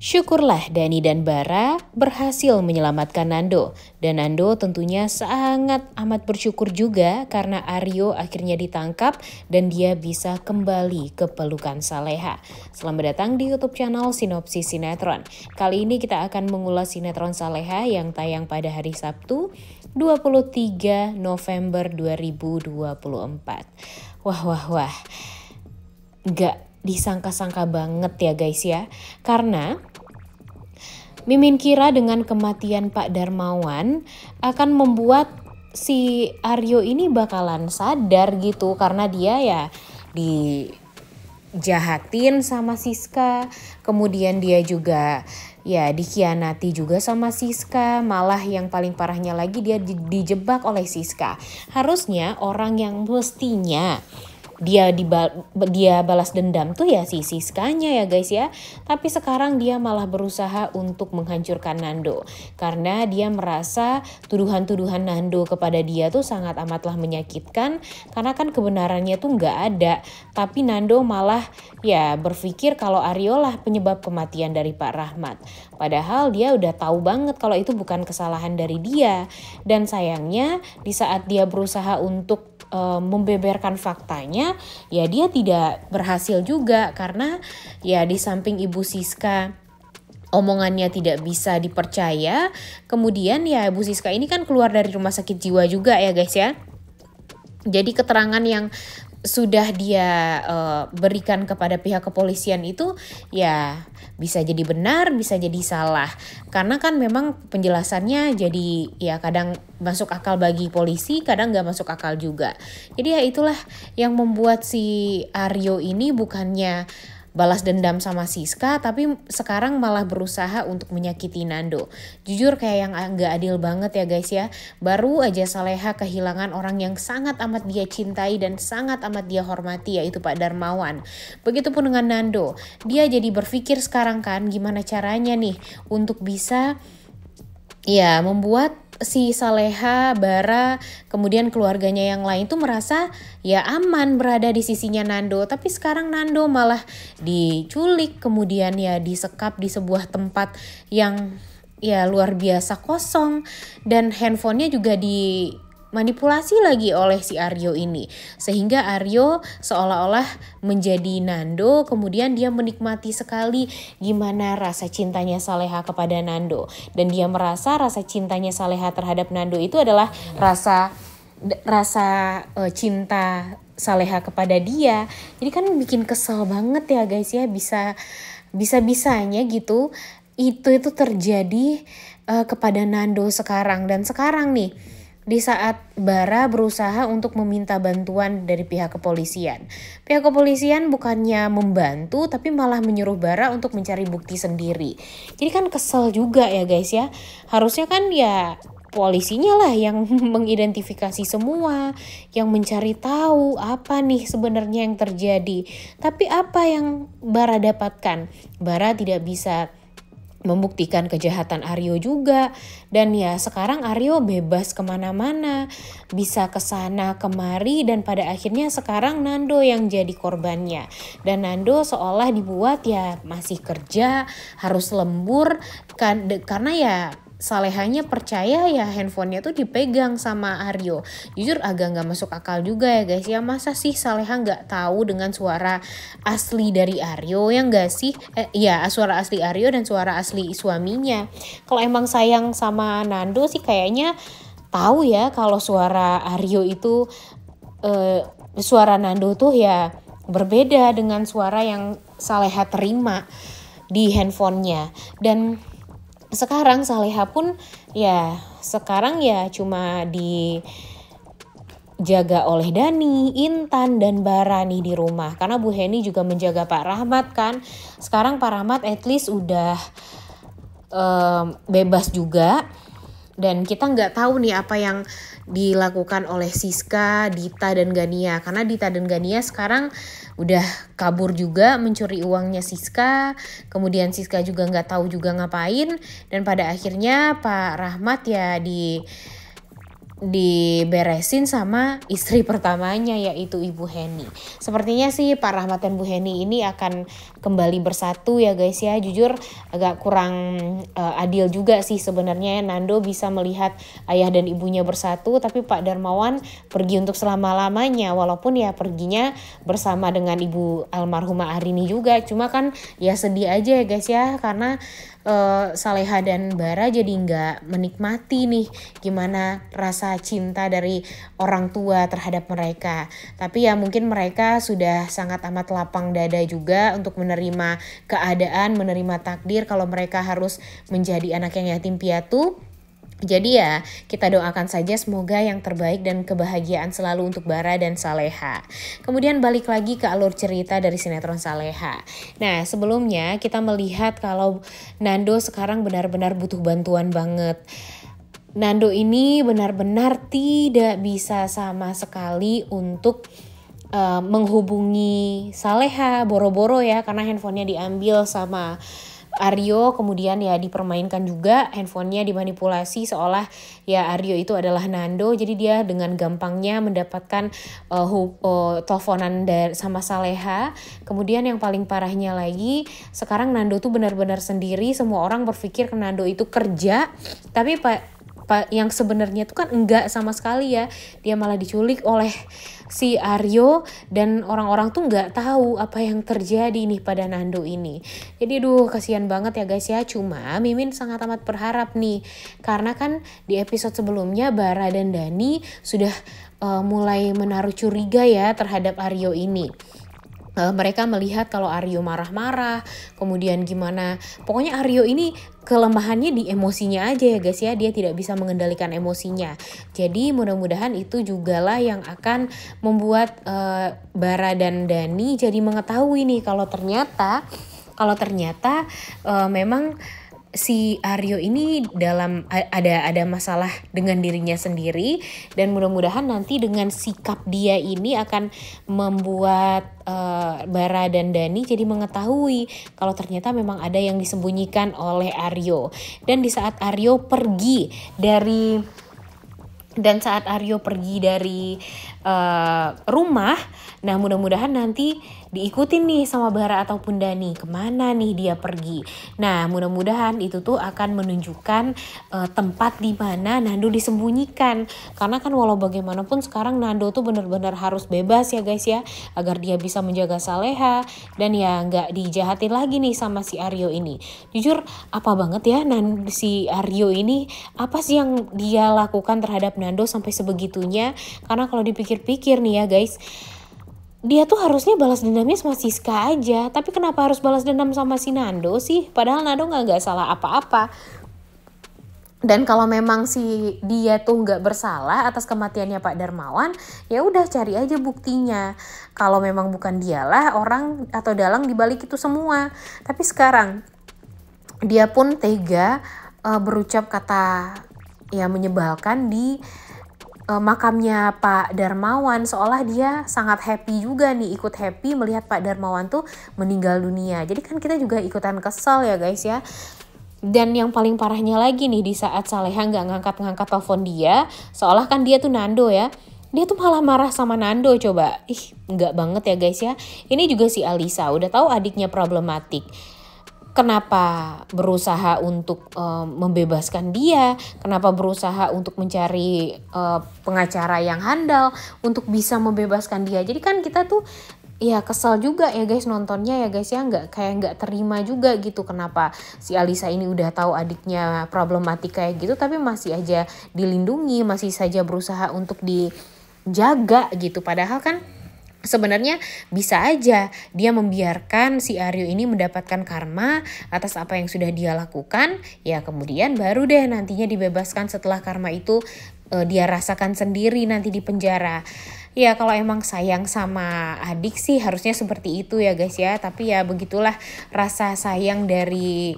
Syukurlah Dani dan Bara berhasil menyelamatkan Nando. Dan Nando tentunya sangat amat bersyukur juga karena Aryo akhirnya ditangkap dan dia bisa kembali ke pelukan Saleha. Selamat datang di YouTube channel Sinopsis Sinetron. Kali ini kita akan mengulas sinetron Saleha yang tayang pada hari Sabtu 23 November 2024. Wah wah wah. Gak disangka-sangka banget ya guys ya. Karena Mimin kira dengan kematian Pak Darmawan akan membuat si Aryo ini bakalan sadar gitu karena dia ya di jahatin sama Siska, kemudian dia juga ya dikhianati juga sama Siska, malah yang paling parahnya lagi dia di, dijebak oleh Siska. Harusnya orang yang mestinya dia dibal dia balas dendam tuh ya si Siskanya ya guys ya. Tapi sekarang dia malah berusaha untuk menghancurkan Nando karena dia merasa tuduhan-tuduhan Nando kepada dia tuh sangat amatlah menyakitkan karena kan kebenarannya tuh nggak ada. Tapi Nando malah ya berpikir kalau Aryo lah penyebab kematian dari Pak Rahmat. Padahal dia udah tahu banget kalau itu bukan kesalahan dari dia dan sayangnya di saat dia berusaha untuk uh, membeberkan faktanya ya dia tidak berhasil juga karena ya di samping Ibu Siska omongannya tidak bisa dipercaya kemudian ya Ibu Siska ini kan keluar dari rumah sakit jiwa juga ya guys ya jadi keterangan yang sudah dia uh, berikan kepada pihak kepolisian itu ya bisa jadi benar bisa jadi salah karena kan memang penjelasannya jadi ya kadang masuk akal bagi polisi kadang nggak masuk akal juga jadi ya itulah yang membuat si Aryo ini bukannya balas dendam sama Siska tapi sekarang malah berusaha untuk menyakiti Nando. Jujur kayak yang gak adil banget ya guys ya. Baru aja Saleha kehilangan orang yang sangat amat dia cintai dan sangat amat dia hormati yaitu Pak Darmawan. Begitupun dengan Nando. Dia jadi berpikir sekarang kan gimana caranya nih untuk bisa ya membuat si Saleha, Bara, kemudian keluarganya yang lain tuh merasa ya aman berada di sisinya Nando. Tapi sekarang Nando malah diculik, kemudian ya disekap di sebuah tempat yang ya luar biasa kosong dan handphonenya juga di manipulasi lagi oleh si Aryo ini sehingga Aryo seolah-olah menjadi Nando kemudian dia menikmati sekali gimana rasa cintanya Saleha kepada Nando dan dia merasa rasa cintanya Saleha terhadap Nando itu adalah rasa rasa uh, cinta Saleha kepada dia. Jadi kan bikin kesel banget ya guys ya bisa bisa bisanya gitu itu itu terjadi uh, kepada Nando sekarang dan sekarang nih di saat Bara berusaha untuk meminta bantuan dari pihak kepolisian. Pihak kepolisian bukannya membantu tapi malah menyuruh Bara untuk mencari bukti sendiri. Jadi kan kesel juga ya guys ya. Harusnya kan ya polisinya lah yang mengidentifikasi semua, yang mencari tahu apa nih sebenarnya yang terjadi. Tapi apa yang Bara dapatkan? Bara tidak bisa membuktikan kejahatan Aryo juga dan ya sekarang Aryo bebas kemana-mana bisa kesana kemari dan pada akhirnya sekarang Nando yang jadi korbannya dan Nando seolah dibuat ya masih kerja harus lembur kan karena ya Salehanya percaya ya handphonenya tuh dipegang sama Aryo. Jujur agak nggak masuk akal juga ya guys ya masa sih Saleha nggak tahu dengan suara asli dari Aryo yang nggak sih? Eh, ya suara asli Aryo dan suara asli suaminya. Kalau emang sayang sama Nando sih kayaknya tahu ya kalau suara Aryo itu eh, suara Nando tuh ya berbeda dengan suara yang Saleha terima di handphonenya dan sekarang Saleha pun ya sekarang ya cuma di dijaga oleh Dani, Intan, dan Barani di rumah. Karena Bu Heni juga menjaga Pak Rahmat kan. Sekarang Pak Rahmat at least udah um, bebas juga dan kita nggak tahu nih apa yang dilakukan oleh Siska, Dita dan Gania karena Dita dan Gania sekarang udah kabur juga mencuri uangnya Siska kemudian Siska juga nggak tahu juga ngapain dan pada akhirnya Pak Rahmat ya di diberesin sama istri pertamanya yaitu Ibu Heni. Sepertinya sih Pak Rahmat dan Bu Heni ini akan kembali bersatu ya guys ya. Jujur agak kurang uh, adil juga sih sebenarnya Nando bisa melihat ayah dan ibunya bersatu tapi Pak Darmawan pergi untuk selama-lamanya walaupun ya perginya bersama dengan Ibu almarhumah Arini juga. Cuma kan ya sedih aja ya guys ya karena uh, Saleha dan Bara jadi nggak menikmati nih gimana rasa cinta dari orang tua terhadap mereka. Tapi ya mungkin mereka sudah sangat amat lapang dada juga untuk menerima keadaan, menerima takdir kalau mereka harus menjadi anak yang yatim piatu jadi ya, kita doakan saja semoga yang terbaik dan kebahagiaan selalu untuk Bara dan Saleha. Kemudian balik lagi ke alur cerita dari sinetron Saleha. Nah, sebelumnya kita melihat kalau Nando sekarang benar-benar butuh bantuan banget. Nando ini benar-benar tidak bisa sama sekali untuk uh, menghubungi Saleha boro-boro ya karena handphonenya diambil sama Aryo kemudian ya dipermainkan juga handphonenya dimanipulasi seolah ya Aryo itu adalah Nando jadi dia dengan gampangnya mendapatkan uh, uh, teleponan dari sama Saleha kemudian yang paling parahnya lagi sekarang Nando tuh benar-benar sendiri semua orang berpikir Nando itu kerja tapi pak yang sebenarnya itu kan enggak sama sekali ya dia malah diculik oleh si Aryo dan orang-orang tuh nggak tahu apa yang terjadi nih pada Nando ini jadi duh kasihan banget ya guys ya cuma Mimin sangat amat berharap nih karena kan di episode sebelumnya Bara dan Dani sudah uh, mulai menaruh curiga ya terhadap Aryo ini uh, mereka melihat kalau Aryo marah-marah, kemudian gimana. Pokoknya Aryo ini kelemahannya di emosinya aja ya guys ya, dia tidak bisa mengendalikan emosinya. Jadi mudah-mudahan itu jugalah yang akan membuat uh, Bara dan Dani jadi mengetahui nih kalau ternyata kalau ternyata uh, memang si Aryo ini dalam ada ada masalah dengan dirinya sendiri dan mudah-mudahan nanti dengan sikap dia ini akan membuat uh, Bara dan Dani jadi mengetahui kalau ternyata memang ada yang disembunyikan oleh Aryo dan di saat Aryo pergi dari dan saat Aryo pergi dari uh, rumah. Nah mudah-mudahan nanti diikutin nih sama Bara ataupun Dani kemana nih dia pergi. Nah mudah-mudahan itu tuh akan menunjukkan uh, tempat di mana Nando disembunyikan. Karena kan walau bagaimanapun sekarang Nando tuh benar-benar harus bebas ya guys ya agar dia bisa menjaga Saleha dan ya nggak dijahatin lagi nih sama si Aryo ini. Jujur apa banget ya Nando si Aryo ini apa sih yang dia lakukan terhadap Nando sampai sebegitunya? Karena kalau dipikir pikir-pikir nih ya guys dia tuh harusnya balas dendamnya sama Siska aja tapi kenapa harus balas dendam sama si Nando sih padahal Nando nggak nggak salah apa-apa dan kalau memang si dia tuh nggak bersalah atas kematiannya Pak Darmawan ya udah cari aja buktinya kalau memang bukan dialah orang atau dalang dibalik itu semua tapi sekarang dia pun tega uh, berucap kata ya menyebalkan di uh, makamnya Pak Darmawan seolah dia sangat happy juga nih ikut happy melihat Pak Darmawan tuh meninggal dunia. Jadi kan kita juga ikutan kesel ya guys ya. Dan yang paling parahnya lagi nih di saat Saleha nggak ngangkat-ngangkat telepon dia, seolah kan dia tuh Nando ya. Dia tuh malah marah sama Nando coba. Ih, nggak banget ya guys ya. Ini juga si Alisa, udah tahu adiknya problematik kenapa berusaha untuk uh, membebaskan dia, kenapa berusaha untuk mencari uh, pengacara yang handal untuk bisa membebaskan dia. Jadi kan kita tuh ya kesel juga ya guys nontonnya ya guys ya nggak kayak nggak terima juga gitu kenapa si Alisa ini udah tahu adiknya problematik kayak gitu tapi masih aja dilindungi masih saja berusaha untuk dijaga gitu padahal kan Sebenarnya bisa aja dia membiarkan si Aryo ini mendapatkan karma atas apa yang sudah dia lakukan, ya kemudian baru deh nantinya dibebaskan setelah karma itu e, dia rasakan sendiri nanti di penjara. Ya kalau emang sayang sama adik sih harusnya seperti itu ya guys ya, tapi ya begitulah rasa sayang dari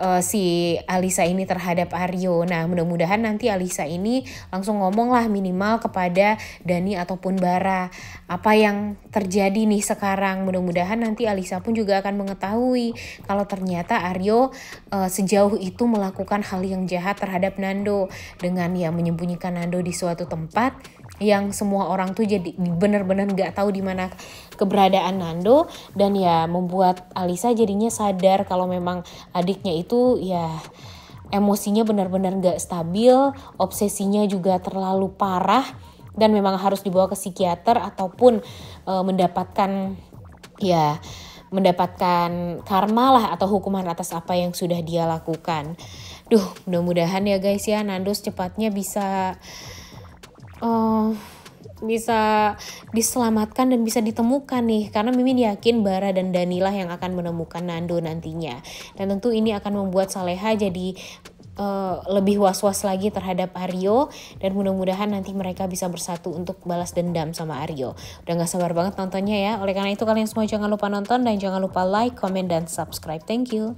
uh, si Alisa ini terhadap Aryo. Nah, mudah-mudahan nanti Alisa ini langsung ngomong lah minimal kepada Dani ataupun Bara apa yang terjadi nih sekarang. Mudah-mudahan nanti Alisa pun juga akan mengetahui kalau ternyata Aryo uh, sejauh itu melakukan hal yang jahat terhadap Nando dengan ya menyembunyikan Nando di suatu tempat yang semua orang tuh jadi bener-bener nggak tau tahu di mana keberadaan Nando dan ya membuat Alisa jadinya sadar kalau memang adiknya itu itu ya emosinya benar-benar gak stabil, obsesinya juga terlalu parah dan memang harus dibawa ke psikiater ataupun e, mendapatkan ya mendapatkan karma lah atau hukuman atas apa yang sudah dia lakukan. Duh, mudah-mudahan ya guys ya Nando secepatnya bisa uh, bisa diselamatkan dan bisa ditemukan nih karena Mimin yakin Bara dan lah yang akan menemukan Nando nantinya dan tentu ini akan membuat Saleha jadi uh, lebih was-was lagi terhadap Aryo dan mudah-mudahan nanti mereka bisa bersatu untuk balas dendam sama Aryo udah gak sabar banget nontonnya ya oleh karena itu kalian semua jangan lupa nonton dan jangan lupa like, comment, dan subscribe thank you